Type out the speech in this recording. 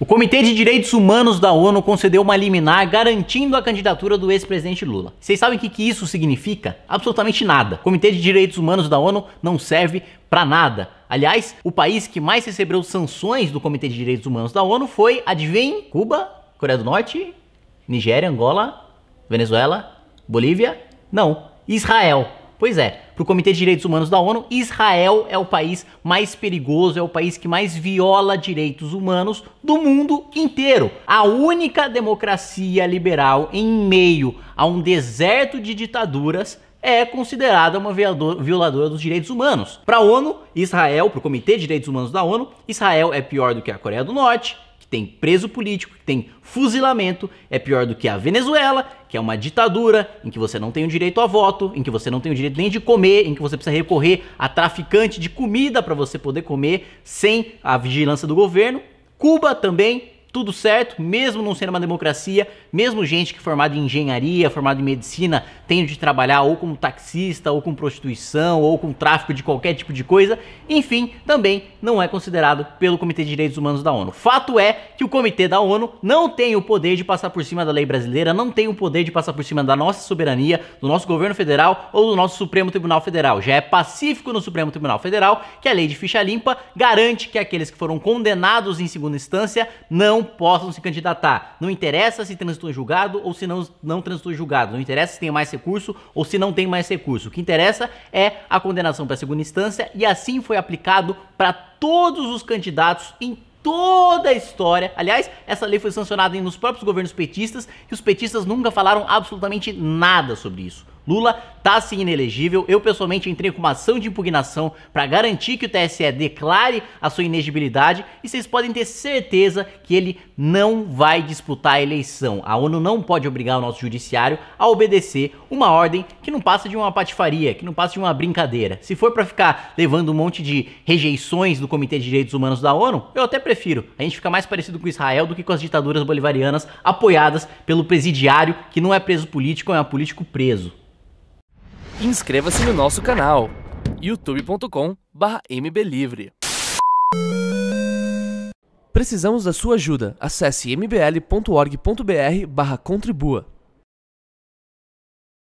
O Comitê de Direitos Humanos da ONU concedeu uma liminar garantindo a candidatura do ex-presidente Lula. Vocês sabem o que, que isso significa? Absolutamente nada. O Comitê de Direitos Humanos da ONU não serve para nada. Aliás, o país que mais recebeu sanções do Comitê de Direitos Humanos da ONU foi, adivinhem, Cuba, Coreia do Norte, Nigéria, Angola, Venezuela, Bolívia? Não, Israel. Pois é, para o Comitê de Direitos Humanos da ONU, Israel é o país mais perigoso, é o país que mais viola direitos humanos do mundo inteiro. A única democracia liberal em meio a um deserto de ditaduras é considerada uma violadora dos direitos humanos. Para a ONU, Israel, para o Comitê de Direitos Humanos da ONU, Israel é pior do que a Coreia do Norte, tem preso político, que tem fuzilamento, é pior do que a Venezuela, que é uma ditadura em que você não tem o direito a voto, em que você não tem o direito nem de comer, em que você precisa recorrer a traficante de comida para você poder comer sem a vigilância do governo. Cuba também tudo certo, mesmo não sendo uma democracia, mesmo gente que formado é formada em engenharia, formada em medicina, tendo de trabalhar ou como taxista, ou com prostituição, ou com tráfico de qualquer tipo de coisa, enfim, também não é considerado pelo Comitê de Direitos Humanos da ONU. Fato é que o Comitê da ONU não tem o poder de passar por cima da lei brasileira, não tem o poder de passar por cima da nossa soberania, do nosso governo federal ou do nosso Supremo Tribunal Federal. Já é pacífico no Supremo Tribunal Federal que a lei de ficha limpa garante que aqueles que foram condenados em segunda instância não possam se candidatar. Não interessa se transitou em julgado ou se não, não transitou em julgado. Não interessa se tem mais recurso ou se não tem mais recurso. O que interessa é a condenação para segunda instância e assim foi aplicado para todos os candidatos em toda a história. Aliás, essa lei foi sancionada nos próprios governos petistas e os petistas nunca falaram absolutamente nada sobre isso. Lula tá sim inelegível. Eu pessoalmente entrei com uma ação de impugnação para garantir que o TSE declare a sua inegibilidade e vocês podem ter certeza que ele não vai disputar a eleição. A ONU não pode obrigar o nosso judiciário a obedecer uma ordem que não passa de uma patifaria, que não passa de uma brincadeira. Se for para ficar levando um monte de rejeições do Comitê de Direitos Humanos da ONU, eu até prefiro. A gente fica mais parecido com Israel do que com as ditaduras bolivarianas apoiadas pelo presidiário que não é preso político, é um político preso. Inscreva-se no nosso canal youtube.com/mblivre. Precisamos da sua ajuda. Acesse mbl.org.br/contribua.